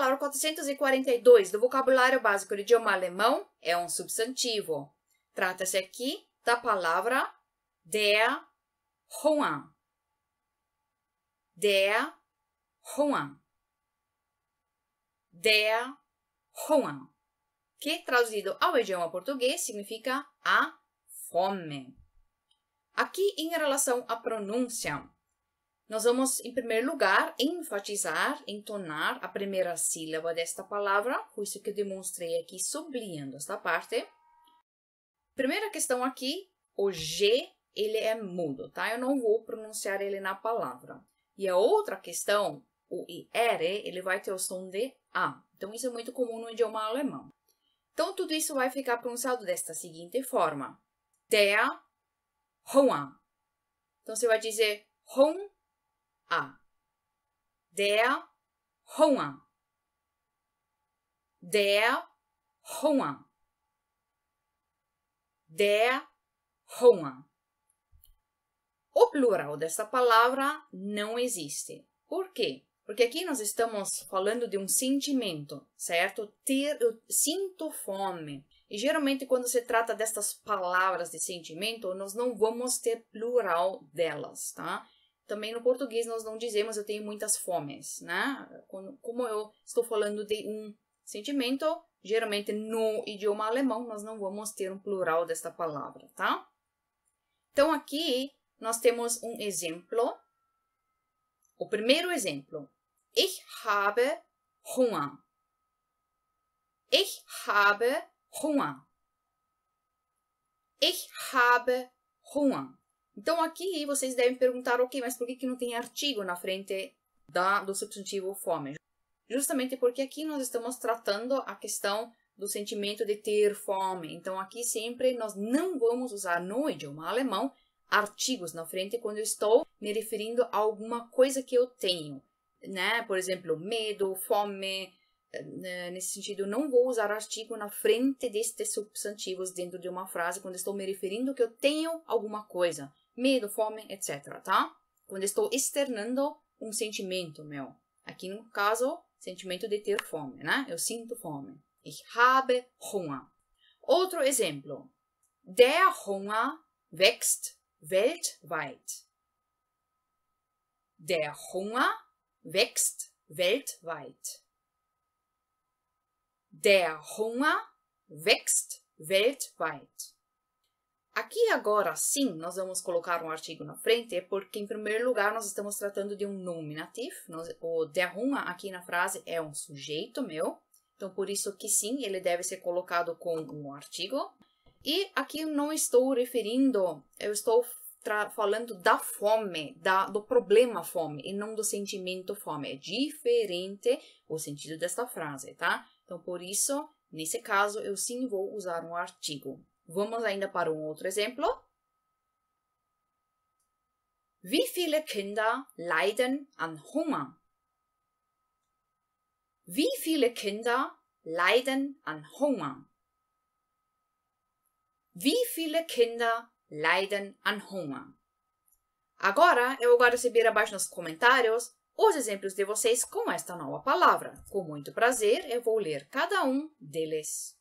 palavra 442 do vocabulário básico do idioma alemão é um substantivo. Trata-se aqui da palavra der Juan. Der Juan. Der Juan. Que traduzido ao idioma português significa a fome. Aqui em relação à pronúncia, nós vamos, em primeiro lugar, enfatizar, entonar a primeira sílaba desta palavra, por isso que eu demonstrei aqui, sublinhando esta parte. Primeira questão aqui, o G, ele é mudo, tá? Eu não vou pronunciar ele na palavra. E a outra questão, o IR, ele vai ter o som de A. Então, isso é muito comum no idioma alemão. Então, tudo isso vai ficar pronunciado desta seguinte forma. Der RON. Então, você vai dizer RON a. Der Juan. Der Juan. Der Juan. O plural dessa palavra não existe. Por quê? Porque aqui nós estamos falando de um sentimento, certo? Ter, eu sinto fome. E geralmente, quando se trata destas palavras de sentimento, nós não vamos ter plural delas, tá? Também no português nós não dizemos eu tenho muitas fomes, né? Como eu estou falando de um sentimento, geralmente no idioma alemão nós não vamos ter um plural desta palavra, tá? Então aqui nós temos um exemplo. O primeiro exemplo. Ich habe Hunger. Ich habe Hunger. Ich habe Hunger. Então aqui vocês devem perguntar, ok, mas por que, que não tem artigo na frente da, do substantivo fome? Justamente porque aqui nós estamos tratando a questão do sentimento de ter fome. Então aqui sempre nós não vamos usar no idioma alemão artigos na frente quando eu estou me referindo a alguma coisa que eu tenho, né? Por exemplo, medo, fome, né, nesse sentido, não vou usar artigo na frente destes substantivos dentro de uma frase quando estou me referindo que eu tenho alguma coisa, medo, fome, etc, tá? Quando estou externando um sentimento meu. Aqui no caso, sentimento de ter fome, né? Eu sinto fome. Ich habe Hunger. Outro exemplo. Der Hunger wächst weltweit. Der Hunger wächst weltweit. Der Hunger wächst weltweit. Aqui agora sim nós vamos colocar um artigo na frente, porque em primeiro lugar nós estamos tratando de um nominativo. O der Hunger aqui na frase é um sujeito meu, então por isso que sim ele deve ser colocado com um artigo. E aqui eu não estou referindo, eu estou falando da fome, da, do problema fome, e não do sentimento fome. É diferente o sentido desta frase, tá? Então, por isso, nesse caso, eu sim vou usar um artigo. Vamos ainda para um outro exemplo. Wie viele Kinder leiden an Hunger? Wie viele Kinder leiden an Hunger? Wie viele Kinder Leiden an Hunger. Agora eu vou receber abaixo nos comentários os exemplos de vocês com esta nova palavra. Com muito prazer, eu vou ler cada um deles.